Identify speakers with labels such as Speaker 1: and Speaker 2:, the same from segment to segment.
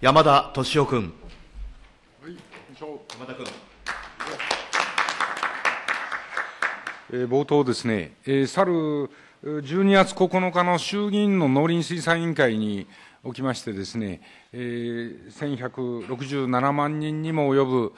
Speaker 1: 山田敏夫君。山田君。冒頭ですね、去る12月9日の衆議院の農林水産委員会におきましてですね、1167万人にも及ぶ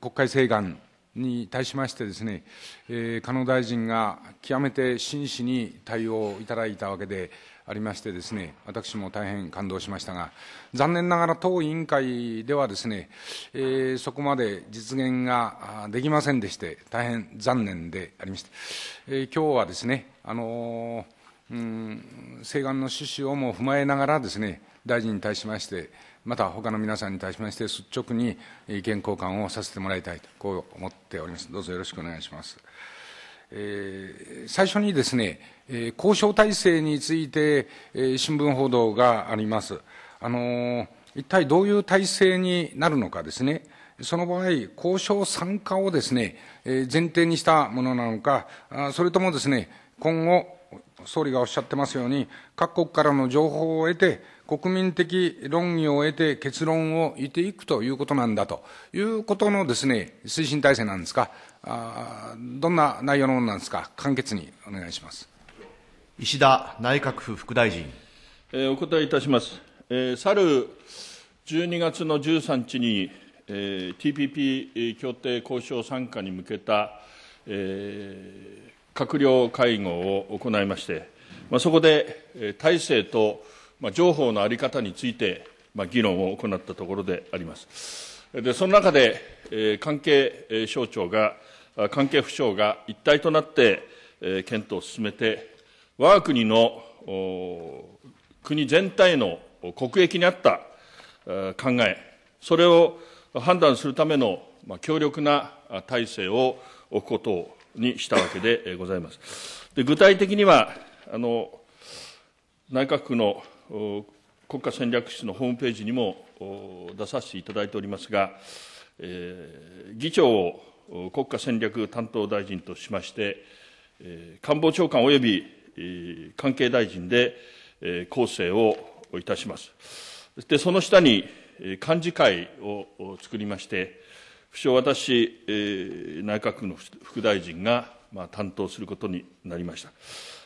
Speaker 1: 国会請願に対しましてですね、えー、加納大臣が極めて真摯に対応いただいたわけでありましてですね、私も大変感動しましたが、残念ながら当委員会ではですね、えー、そこまで実現ができませんでして、大変残念でありました。えー、今日はですね、あのー、うん、請願の趣旨をも踏まえながらですね、大臣に対しまして、また他の皆さんに対しまして率直に意見交換をさせてもらいたいと、こう思っております。どうぞよろしくお願いします。えー、最初にですね、えー、交渉体制について、えー、新聞報道があります。あのー、一体どういう体制になるのかですね。その場合、交渉参加をですね、え前提にしたものなのか、それともですね、今後、総理がおっしゃってますように、各国からの情報を得て、国民的論議を得て結論を言っていくということなんだということのですね、推進体制なんですか、あどんな内容のものなんですか、簡潔にお願いします。石田内閣府副大臣。
Speaker 2: えー、お答えいたします。えー、去る12月の13日に、えー、TPP 協定交渉参加に向けた、えー、閣僚会合を行いまして、まあ、そこで、えー、体制とまあ、情報の在り方について、まあ、議論を行ったところであります。でその中で、えー、関係省庁が、関係府省が一体となって、えー、検討を進めて、我が国の国全体の国益に合った考え、それを判断するための、まあ、強力な体制を置くことにしたわけでございます。で具体的にはあの内閣府の国家戦略室のホームページにも出させていただいておりますが、え議長を国家戦略担当大臣としまして、え官房長官及び、え関係大臣で、え構成をいたします。そしてその下に、え幹事会を作りまして、不詳私、え内閣府の副大臣が、まあ、担当することになりました。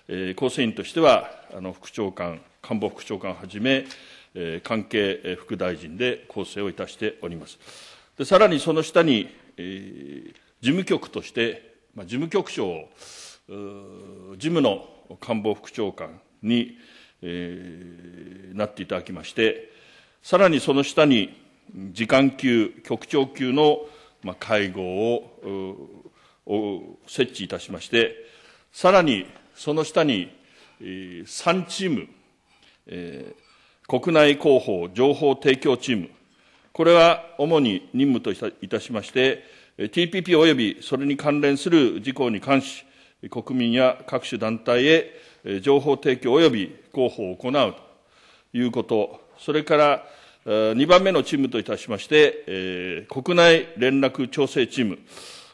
Speaker 2: え構成員としては、あの副長官、官房副長官はじめ、え関係副大臣で構成をいたしております。でさらにその下に、え事務局として、まあ、事務局長を事務の官房副長官に、えー、なっていただきまして、さらにその下に、時間級、局長級の、まあ、会合を設置いたしまして、さらにその下に、えー、3チーム、えー、国内広報情報提供チーム、これは主に任務といたしまして、TPP 及びそれに関連する事項に関し、国民や各種団体へ情報提供及び広報を行うということ、それから2番目のチームといたしまして、国内連絡調整チーム、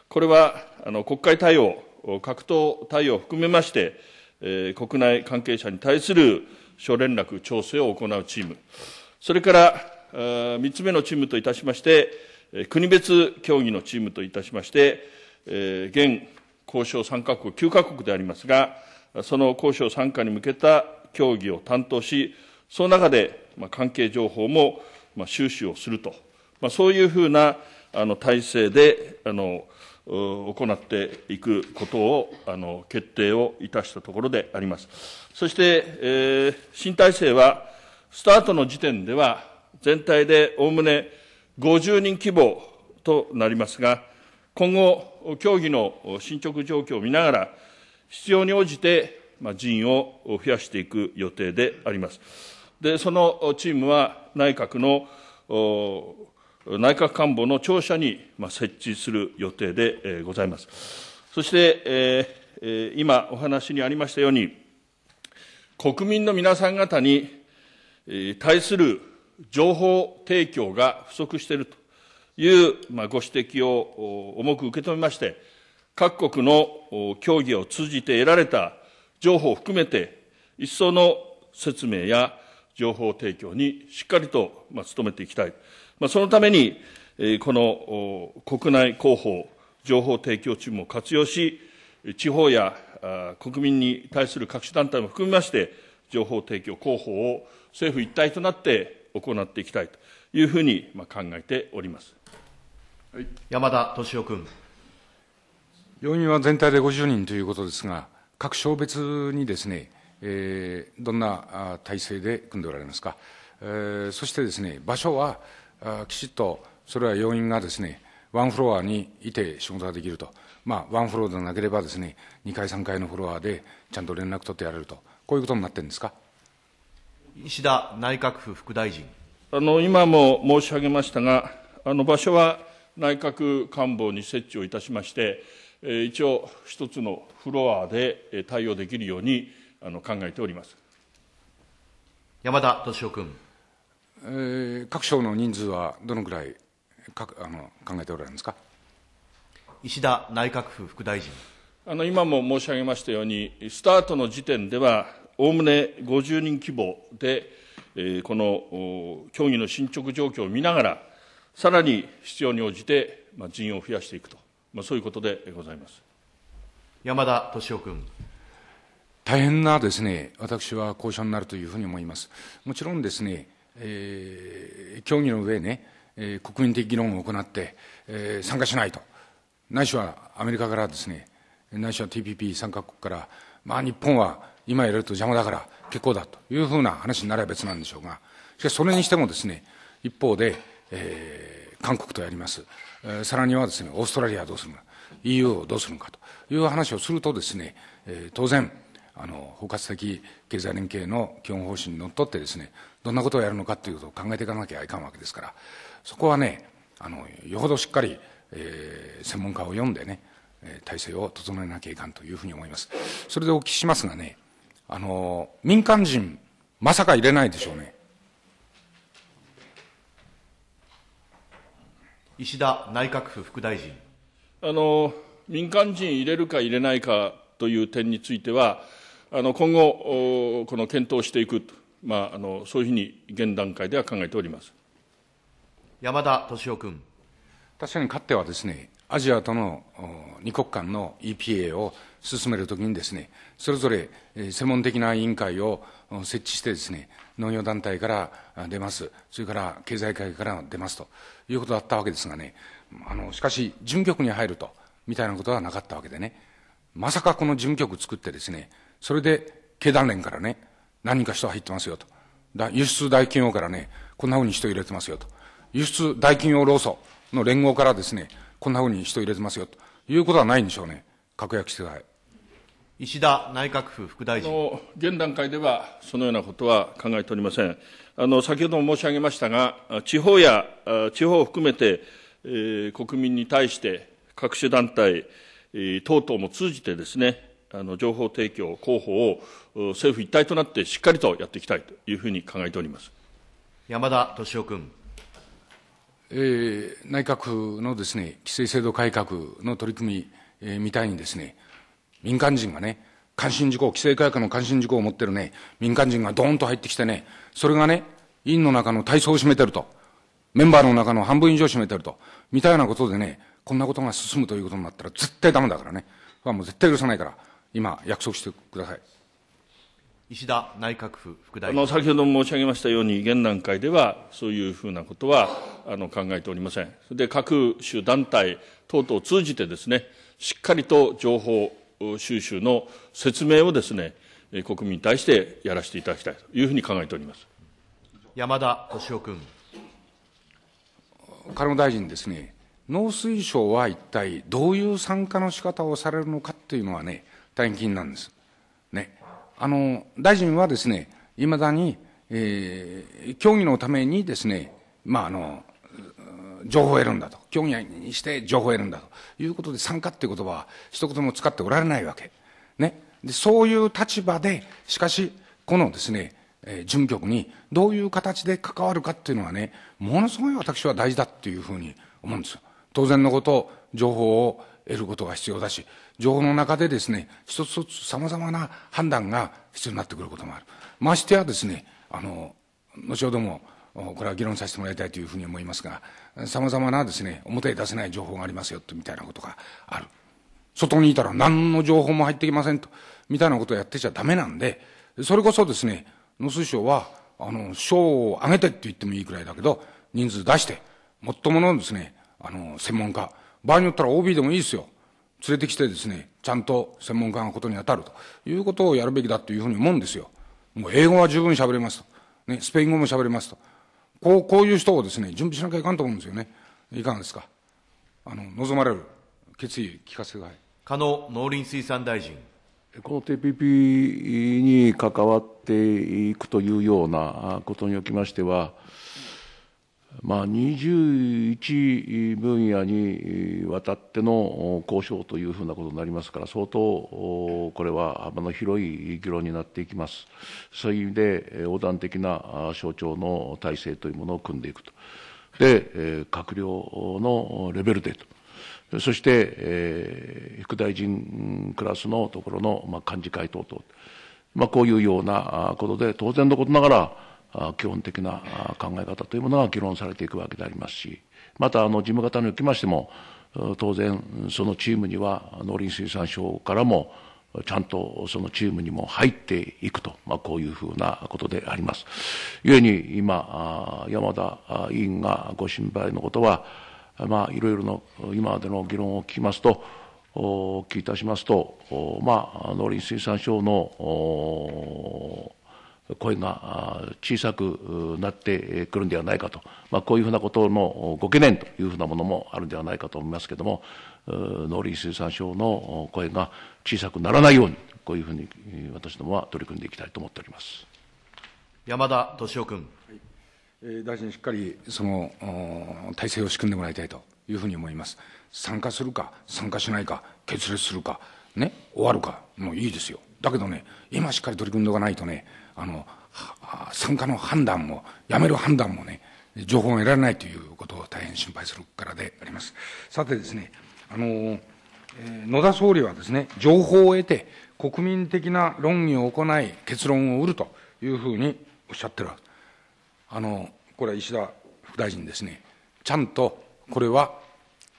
Speaker 2: これはあの国会対応、各党対応を含めまして、国内関係者に対する諸連絡調整を行うチーム、それから三つ目のチームといたしまして、国別協議のチームといたしまして、現交渉参加国9カ国でありますが、その交渉参加に向けた協議を担当し、その中で関係情報も収集をすると、そういうふうな体制で、あの行っていくことをあの決定をいたしたところであります。そして、えー、新体制は、スタートの時点では、全体でおおむね50人規模となりますが、今後、協議の進捗状況を見ながら、必要に応じて、まあ、人員を増やしていく予定であります。で、そのチームは内閣の内閣官房の庁舎に設置する予定でございます。そして、えー、今お話にありましたように、国民の皆さん方に対する情報提供が不足しているという、まあ、ご指摘を重く受け止めまして、各国の協議を通じて得られた情報を含めて、一層の説明や情報提供にしっかりと、まあ、努めていきたい。まあ、そのために、この国内広報、情報提供チームを活用し、地方や国民に対する各種団体も含めまして、情報提供、広報を政府一体となって行っていきたいというふうに考えております、はい、山田敏夫君。
Speaker 1: 要因は全体で50人ということですが、各省別にですね、えー、どんな体制で組んでおられますか、えー、そしてですね場所はきちっとそれは要員がですね、ワンフロアにいて仕事ができると、まあ、ワンフロアでなければですね、2階、3階のフロアでちゃんと連絡取ってやれると、こういうことになってるんですか
Speaker 2: 石田内閣府副大臣。
Speaker 1: あの今も申し上げましたが、あの場所は
Speaker 2: 内閣官房に設置をいたしまして、一応、一つのフロアで対応できるようにあの考えております山田敏
Speaker 1: 夫君。えー、各省の人数はどのぐらいかあの考えておられるんですか
Speaker 2: 石田内閣府副大臣あの今も申し上げましたように、スタートの時点では、おおむね50人規模で、えー、この協議の進捗状況を見ながら、さらに必要に応じて、まあ、人員を増やしていくと、まあ、そういうことでございます山田敏夫君。
Speaker 1: 大変なですね、私は交渉になるというふうに思います。もちろんですね、えー、協議の上ね、えー、国民的議論を行って、えー、参加しないと、ないしはアメリカからですね、ないしは TPP 参加国から、まあ、日本は今やれると邪魔だから結構だというふうな話になれば別なんでしょうが、しかしそれにしてもですね、一方で、えー、韓国とやります、えー、さらにはですね、オーストラリアはどうするのか、EU をどうするのかという話をするとですね、えー、当然、あの包括的経済連携の基本方針にのっとってですね、どんなことをやるのかということを考えていかなきゃいかんわけですからそこはねあのよほどしっかり、えー、専門家を読んでね体制を整えなきゃいかんというふうに思いますそれでお聞きしますがねあの民間人まさか入れないでしょうね
Speaker 3: 石田
Speaker 2: 内閣府副大臣あの民間人入れるか入れないかという点については、あの今後、この検討していくとまあ、あのそういうふうに現段階では考えております山田敏夫君。
Speaker 1: 確かにかつてはですね、アジアとの2国間の EPA を進めるときにですね、それぞれ専門的な委員会を設置してですね、農業団体から出ます、それから経済界から出ますということだったわけですがね、あのしかし、事務局に入るとみたいなことはなかったわけでね、まさかこの事務局作ってですね、それで経団連からね、何人か人入ってますよと。輸出大企業からね、こんなふうに人入れてますよと。輸出大企業労組の連合からですね、こんなふうに人入れてますよということはないんでしょうね。確約してください。石田内閣府副大臣現段階では、そのようなことは考えておりません。
Speaker 2: あの先ほども申し上げましたが、地方や地方を含めて、えー、国民に対して、各種団体、え等々も通じてですね、あの情報提供、広報を政府一体となってしっかりとやっていきたいというふうに考えております山田俊夫君。
Speaker 1: えー、内閣のですね規制制度改革の取り組み、えー、みたいにですね民間人がね関心事項規制改革の関心事項を持ってるね民間人がどーんと入ってきてねそれがね委員の中の体操を占めてるとメンバーの中の半分以上を占めてるとみたいなことでねこんなことが進むということになったら絶対だめだからねもう絶対許さないから今、約束してください。
Speaker 2: 石田内閣府副大臣あの先ほど申し上げましたように、現段階ではそういうふうなことはあの考えておりません。で、各種団体等々を通じてですね、しっかりと情報収集の説明をですね、国民に対してやらせていただきたいというふうに考えております山田敏夫君。
Speaker 1: 金本大臣ですね、農水省は一体どういう参加の仕方をされるのかっていうのはね、退勤なんです。ね。あの、大臣はですね、いまだに、えー、協議のためにですね、まあ、あの、情報を得るんだと。協議にして情報を得るんだと。いうことで参加っていう言葉は一言も使っておられないわけ。ね。で、そういう立場で、しかし、このですね、えー、事務局にどういう形で関わるかっていうのはね、ものすごい私は大事だっていうふうに思うんですよ。当然のこと、情報を得ることが必要だし、情報の中でですね、一つ一つ様々な判断が必要になってくることもある。ましてはですね、あの、後ほども、これは議論させてもらいたいというふうに思いますが、さまざまなですね、表へ出せない情報がありますよ、みたいなことがある。外にいたら何の情報も入ってきませんと、みたいなことをやってちゃダメなんで、それこそですね、農水省は、あの、賞を上げてって言ってもいいくらいだけど、人数出して、もっとものですね、あの、専門家、場合によったら OB でもいいですよ。連れてきてですね、ちゃんと専門家がことに当たるということをやるべきだというふうに思うんですよ。もう英語は十分喋れますと。ね、スペイン語も喋れますと。こう、こういう人をですね、準備しなきゃいかんと思うんですよね。いかがですか。あの、望まれる決意、聞かせてください。加納農林水産大臣。
Speaker 3: この TPP に関わっていくというようなことにおきましては、まあ、21分野にわたっての交渉というふうなことになりますから、相当これは幅の広い議論になっていきます、そういう意味で横断的な省庁の体制というものを組んでいくと、で閣僚のレベルでと、そして、副大臣クラスのところの、まあ、幹事会等々、まあ、こういうようなことで、当然のことながら、基本的な考え方というものが議論されていくわけでありますしまたあの事務方におきましても当然そのチームには農林水産省からもちゃんとそのチームにも入っていくと、まあ、こういうふうなことであります。故に今、山田委員がご心配のことは、まあ、いろいろの今までの議論を聞きますと、お聞いたしますと、まあ、農林水産省の声が小さくなってくるんではないかと、まあ、こういうふうなことのご懸念というふうなものもあるんではないかと思いますけれども、農林水産省の声が小さくならないように、こういうふうに私どもは取り組んでいきたいと思っております
Speaker 2: 山田俊夫君、
Speaker 1: はい。大臣、しっかりその体制を仕組んでもらいたいというふうに思います。参加するか、参加しないか、決裂するか、ね、終わるか、もういいですよ。だけどね、今しっかり取り組んでおかないとね、あの、参加の判断も、やめる判断もね、情報が得られないということを大変心配するからであります。さてですね、あの、え野田総理はですね、情報を得て、国民的な論議を行い、結論を得るというふうにおっしゃってるわけです。あの、これは石田副大臣ですね、ちゃんとこれは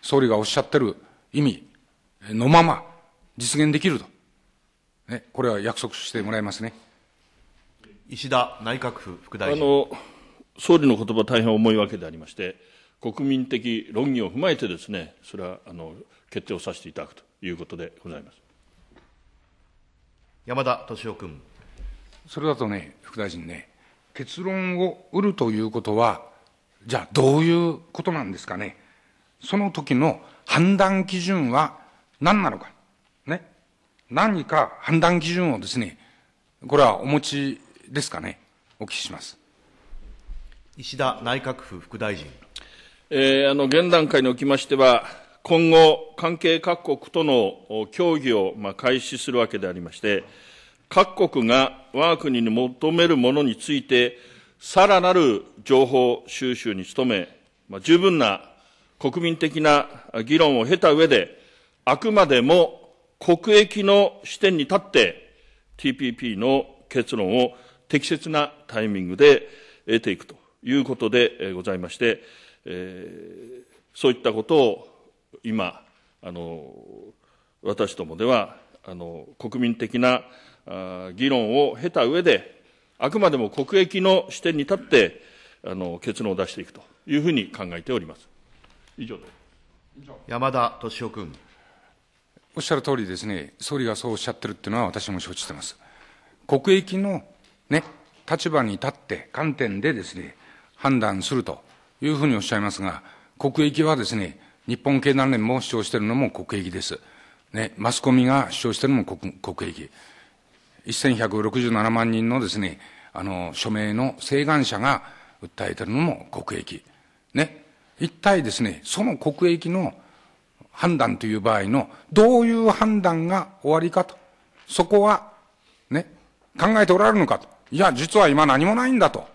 Speaker 1: 総理がおっしゃってる意味のまま実現できるとね、これは約束してもらいますね。
Speaker 2: 石田内閣府副大臣あの総理の言葉大変重いわけでありまして、国民的論議を踏まえてですね、それはあの決定をさせていただくということでございます。
Speaker 1: 山田敏夫君。それだとね、副大臣ね、結論を得るということは、じゃあどういうことなんですかね。その時の判断基準は何なのか。何か判断基準をですね、これはお持ちですかね、お聞きします。
Speaker 2: 石田内閣府副大臣。えー、あの、現段階におきましては、今後、関係各国との協議を、まあ、開始するわけでありまして、各国が我が国に求めるものについて、さらなる情報収集に努め、まあ、十分な国民的な議論を経た上で、あくまでも国益の視点に立って TPP の結論を適切なタイミングで得ていくということでございまして、えー、そういったことを今、あの私どもではあの国民的な議論を経た上で、あくまでも国益の視点に立ってあの結論を出していくというふうに考えております。以上で
Speaker 1: 山田敏夫君。おっしゃる通りですね、総理がそうおっしゃってるっていうのは私も承知してます。国益のね、立場に立って観点でですね、判断するというふうにおっしゃいますが、国益はですね、日本経団連も主張しているのも国益です。ね、マスコミが主張しているのも国国益。1167万人のですね、あの、署名の請願者が訴えているのも国益。ね、一体ですね、その国益の判断という場合の、どういう判断が終わりかと。そこは、ね、考えておられるのかと。いや、実は今何もないんだと。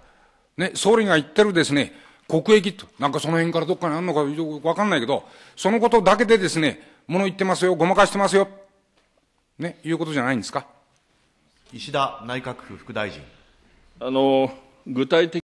Speaker 1: ね、総理が言ってるですね、国益と、なんかその辺からどっかにあるのかよくわかんないけど、そのことだけでですね、物言ってますよ、ごまかしてますよ、ね、いうことじゃないんですか。
Speaker 2: 石田内閣府副大臣。あの、具体的